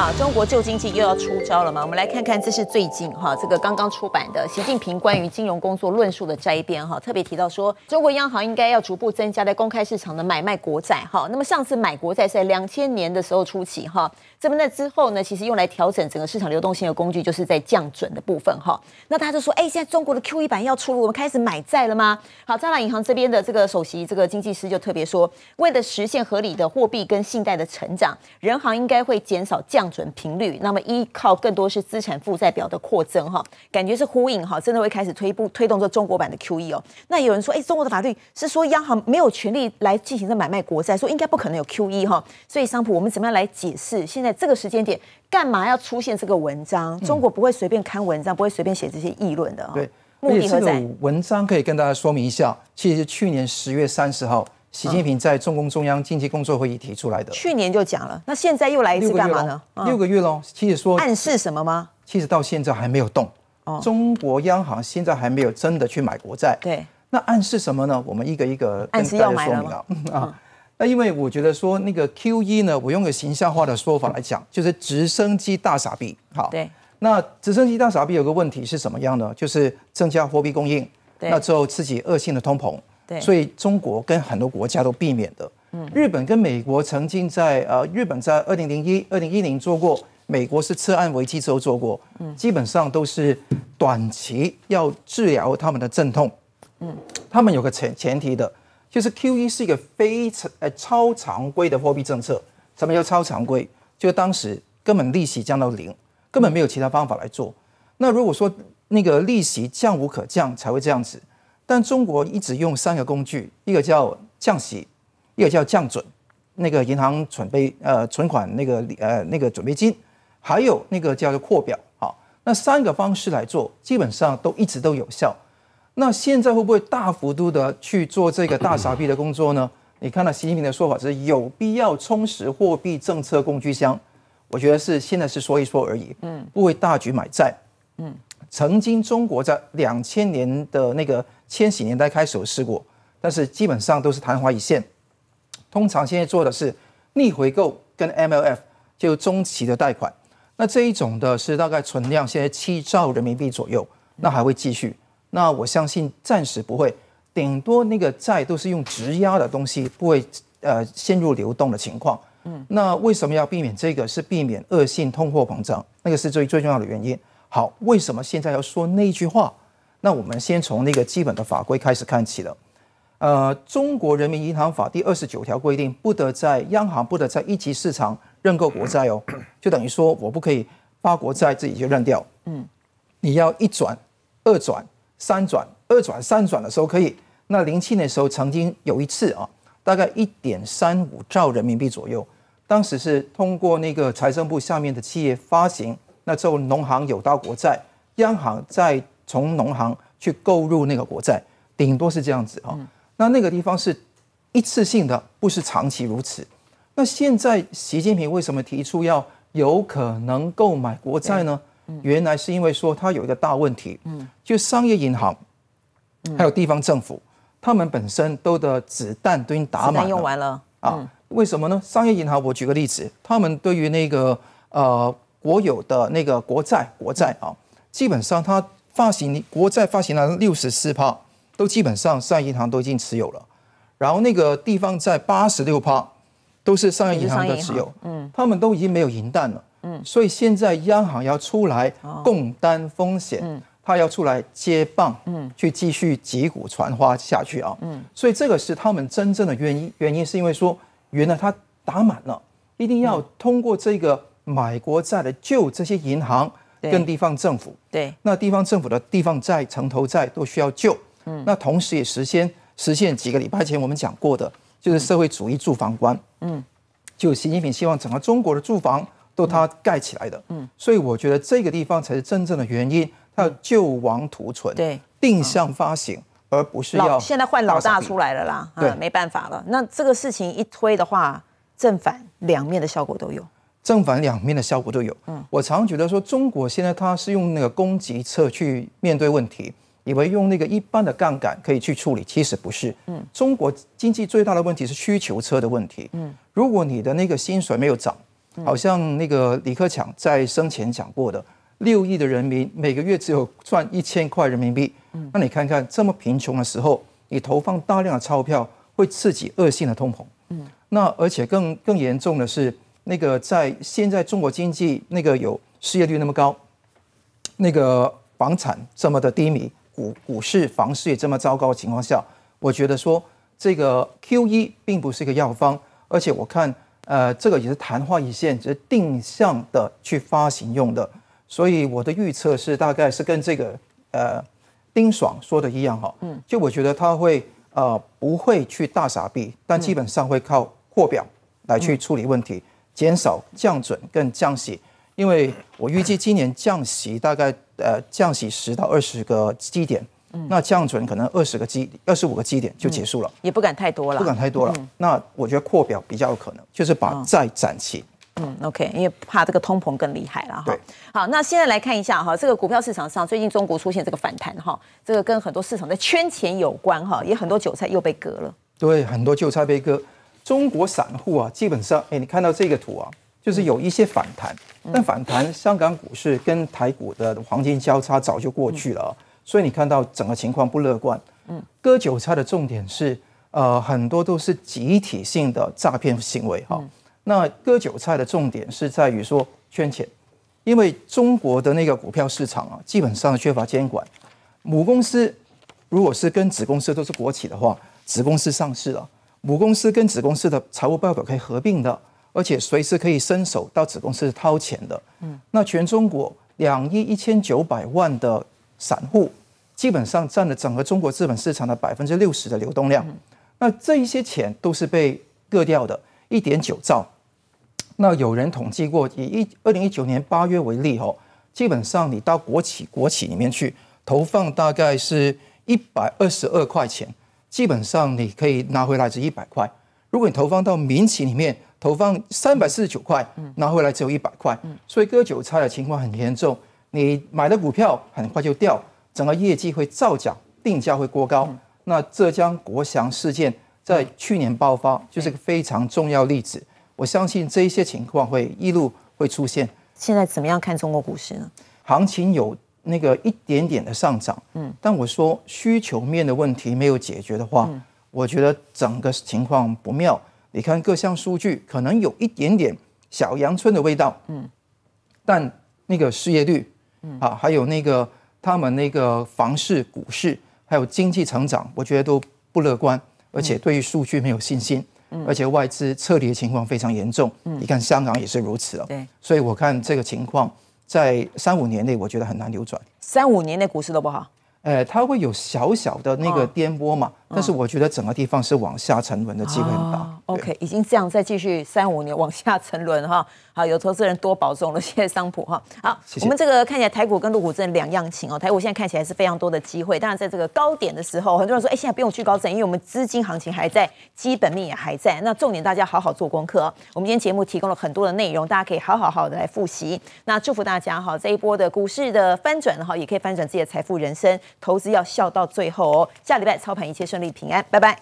好，中国旧经济又要出招了吗？我们来看看，这是最近哈这个刚刚出版的习近平关于金融工作论述的摘编哈，特别提到说，中国央行应该要逐步增加在公开市场的买卖国债哈。那么上次买国债是在两千年的时候初期哈。这么那之后呢？其实用来调整整个市场流动性的工具，就是在降准的部分哈。那大家就说，哎，现在中国的 Q E 版要出炉，我们开始买债了吗？好，渣打银行这边的这个首席这个经济师就特别说，为了实现合理的货币跟信贷的成长，人行应该会减少降准频率，那么依靠更多是资产负债表的扩增哈。感觉是呼应哈，真的会开始推步推动这中国版的 Q E 哦？那有人说，哎，中国的法律是说央行没有权利来进行这买卖国债，说应该不可能有 Q E 哈。所以，商普，我们怎么样来解释现在？在这个时间点，干嘛要出现这个文章？中国不会随便刊文章，不会随便写这些议论的对，目的何在？文章可以跟大家说明一下，其实去年十月三十号，习近平在中共中央经济工作会议提出来的。去年就讲了，那现在又来一次干嘛呢？六个月喽、其实说暗示什么吗？其实到现在还没有动。中国央行现在还没有真的去买国债。对。那暗示什么呢？我们一个一个暗示要明了 啊。那因为我觉得说那个 Q E 呢，我用个形象化的说法来讲，就是直升机大傻逼。好，那直升机大傻逼有个问题是什么样呢？就是增加货币供应，那之后刺激恶性的通膨。对，所以中国跟很多国家都避免的。嗯，日本跟美国曾经在呃，日本在二零零一、二零一零做过，美国是次案危机之后做过。嗯，基本上都是短期要治疗他们的阵痛。嗯，他们有个前前提的。就是 Q E 是一个非常呃超常规的货币政策。什么叫超常规？就当时根本利息降到零，根本没有其他方法来做。那如果说那个利息降无可降才会这样子。但中国一直用三个工具，一个叫降息，一个叫降准，那个银行准备呃存款那个呃那个准备金，还有那个叫做扩表好，那三个方式来做，基本上都一直都有效。那现在会不会大幅度的去做这个大傻逼的工作呢？你看到习近平的说法是有必要充实货币政策工具箱，我觉得是现在是说一说而已，嗯，不会大举买债，嗯，曾经中国在两千年的那个千禧年代开始有试过，但是基本上都是昙花一现。通常现在做的是逆回购跟 MLF，就中期的贷款。那这一种的是大概存量现在七兆人民币左右，那还会继续。那我相信暂时不会，顶多那个债都是用质押的东西，不会呃陷入流动的情况。嗯，那为什么要避免这个？是避免恶性通货膨胀，那个是最最重要的原因。好，为什么现在要说那句话？那我们先从那个基本的法规开始看起了。呃，《中国人民银行法》第二十九条规定，不得在央行不得在一级市场认购国债哦，就等于说我不可以发国债自己就认掉。嗯，你要一转二转。三转、二转、三转的时候可以。那零七年的时候，曾经有一次啊，大概一点三五兆人民币左右，当时是通过那个财政部下面的企业发行，那之后农行有到国债，央行再从农行去购入那个国债，顶多是这样子啊。那那个地方是一次性的，不是长期如此。那现在习近平为什么提出要有可能购买国债呢？原来是因为说它有一个大问题，嗯，就商业银行，还有地方政府，他们本身都的子弹都已经打满了，用完了啊？为什么呢？商业银行，我举个例子，他们对于那个呃国有的那个国债，国债啊，基本上它发行国债发行了六十四趴，都基本上商业银行都已经持有了，然后那个地方债八十六趴，都是商业银行的持有，嗯，他们都已经没有银弹了。所以现在央行要出来共担风险，嗯，他要出来接棒，嗯，去继续击鼓传花下去啊，嗯，所以这个是他们真正的原因，原因是因为说原来他打满了，一定要通过这个买国债来救这些银行跟地方政府，对，那地方政府的地方债、城投债都需要救，嗯，那同时也实现实现几个礼拜前我们讲过的，就是社会主义住房观，嗯，就习近平希望整个中国的住房。都他盖起来的，嗯，所以我觉得这个地方才是真正的原因，它要救亡图存，对，定向发行，而不是要现在换老大出来了啦，对，没办法了。那这个事情一推的话，正反两面的效果都有，正反两面的效果都有。嗯，我常觉得说，中国现在它是用那个供给侧去面对问题，以为用那个一般的杠杆可以去处理，其实不是。嗯，中国经济最大的问题是需求侧的问题。嗯，如果你的那个薪水没有涨。好像那个李克强在生前讲过的，六亿的人民每个月只有赚一千块人民币，那你看看这么贫穷的时候，你投放大量的钞票会刺激恶性的通膨。嗯，那而且更更严重的是，那个在现在中国经济那个有失业率那么高，那个房产这么的低迷，股股市房市也这么糟糕的情况下，我觉得说这个 QE 并不是一个药方，而且我看。呃，这个也是昙花一现，只是定向的去发行用的，所以我的预测是，大概是跟这个呃丁爽说的一样哈，嗯，就我觉得他会呃不会去大傻币，但基本上会靠货表来去处理问题，减少降准跟降息，因为我预计今年降息大概呃降息十到二十个基点。那降准可能二十个基，二十五个基点就结束了，也不敢太多了，不敢太多了。那我觉得扩表比较有可能，就是把债展期。嗯，OK，因为怕这个通膨更厉害了哈。好，那现在来看一下哈，这个股票市场上最近中国出现这个反弹哈，这个跟很多市场的圈钱有关哈，也很多韭菜又被割了。对，很多韭菜被割。中国散户啊，基本上哎，你看到这个图啊，就是有一些反弹，但反弹香港股市跟台股的黄金交叉早就过去了。所以你看到整个情况不乐观。嗯，割韭菜的重点是，呃，很多都是集体性的诈骗行为哈。那割韭菜的重点是在于说圈钱，因为中国的那个股票市场啊，基本上缺乏监管。母公司如果是跟子公司都是国企的话，子公司上市了，母公司跟子公司的财务报表可以合并的，而且随时可以伸手到子公司掏钱的。嗯，那全中国两亿一千九百万的。散户基本上占了整个中国资本市场的百分之六十的流动量，那这一些钱都是被割掉的，一点九兆。那有人统计过，以一二零一九年八月为例哦，基本上你到国企国企里面去投放，大概是一百二十二块钱，基本上你可以拿回来只一百块。如果你投放到民企里面，投放三百四十九块，拿回来只有一百块，所以割韭菜的情况很严重。你买的股票很快就掉，整个业绩会造假，定价会过高。那浙江国祥事件在去年爆发，就是个非常重要例子。我相信这一些情况会一路会出现。现在怎么样看中国股市呢？行情有那个一点点的上涨，嗯，但我说需求面的问题没有解决的话，我觉得整个情况不妙。你看各项数据可能有一点点小阳春的味道，嗯，但那个失业率。啊，还有那个他们那个房市、股市，还有经济成长，我觉得都不乐观，而且对于数据没有信心，而且外资撤离的情况非常严重。你看香港也是如此了。对，所以我看这个情况在三五年内，我觉得很难扭转。三五年内股市都不好。呃，它会有小小的那个颠簸嘛？但是我觉得整个地方是往下沉沦的机会很大。OK，已经这样，再继续三五年往下沉沦哈。好，有投资人多保重了，谢谢商普哈。好，我们这个看起来台股跟陆股真的两样情哦。台股现在看起来是非常多的机会，当然在这个高点的时候，很多人说，哎，现在不用去高震，因为我们资金行情还在，基本面也还在。那重点大家好好做功课。我们今天节目提供了很多的内容，大家可以好好好的来复习。那祝福大家哈，这一波的股市的翻转，哈，也可以翻转自己的财富人生。投资要笑到最后哦。下礼拜操盘一切顺。利平安，拜拜。